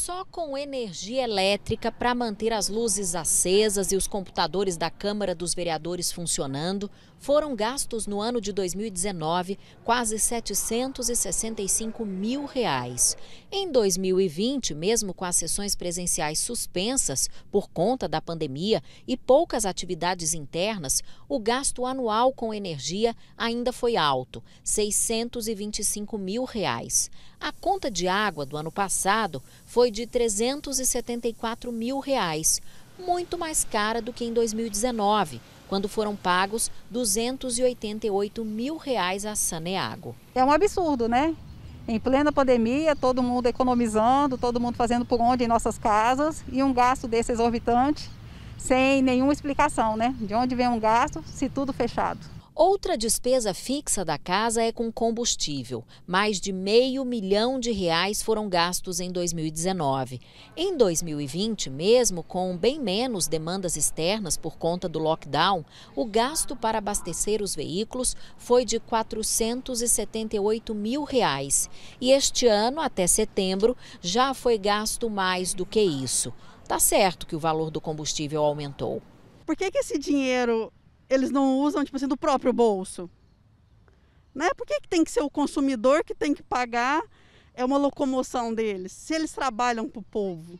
Só com energia elétrica para manter as luzes acesas e os computadores da Câmara dos Vereadores funcionando, foram gastos no ano de 2019 quase 765 mil reais. Em 2020, mesmo com as sessões presenciais suspensas por conta da pandemia e poucas atividades internas, o gasto anual com energia ainda foi alto, 625 mil reais. A conta de água do ano passado foi de 374 mil reais, muito mais cara do que em 2019, quando foram pagos 288 mil reais a Saneago. É um absurdo, né? em plena pandemia, todo mundo economizando, todo mundo fazendo por onde em nossas casas e um gasto desse exorbitante sem nenhuma explicação, né? De onde vem um gasto se tudo fechado? Outra despesa fixa da casa é com combustível. Mais de meio milhão de reais foram gastos em 2019. Em 2020, mesmo com bem menos demandas externas por conta do lockdown, o gasto para abastecer os veículos foi de 478 mil reais. E este ano, até setembro, já foi gasto mais do que isso. Tá certo que o valor do combustível aumentou. Por que, que esse dinheiro eles não usam, tipo assim, do próprio bolso? Né? Por que, que tem que ser o consumidor que tem que pagar? É uma locomoção deles, se eles trabalham para o povo.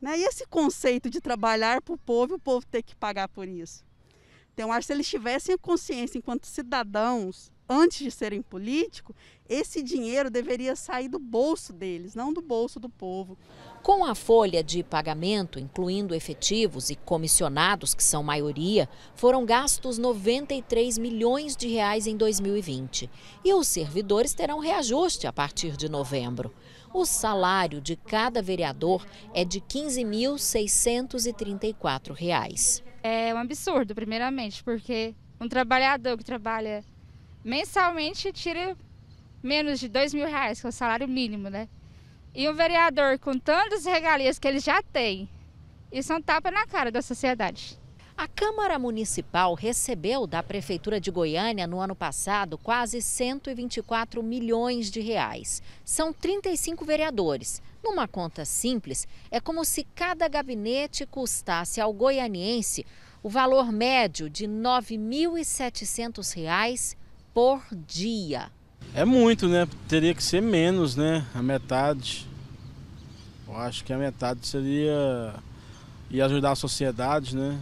Né? E esse conceito de trabalhar para o povo, o povo ter que pagar por isso. Então, acho que se eles tivessem a consciência, enquanto cidadãos, antes de serem políticos, esse dinheiro deveria sair do bolso deles, não do bolso do povo. Com a folha de pagamento, incluindo efetivos e comissionados, que são maioria, foram gastos 93 milhões de reais em 2020. E os servidores terão reajuste a partir de novembro. O salário de cada vereador é de R$ 15.634. É um absurdo, primeiramente, porque um trabalhador que trabalha mensalmente tira menos de dois mil reais, que é o salário mínimo, né? E um vereador com tantas regalias que ele já tem, isso é um tapa na cara da sociedade. A Câmara Municipal recebeu da Prefeitura de Goiânia no ano passado quase 124 milhões de reais. São 35 vereadores. Numa conta simples, é como se cada gabinete custasse ao goianiense o valor médio de R$ 9.700 por dia. É muito, né? Teria que ser menos, né? A metade. Eu acho que a metade seria. ia ajudar a sociedade, né?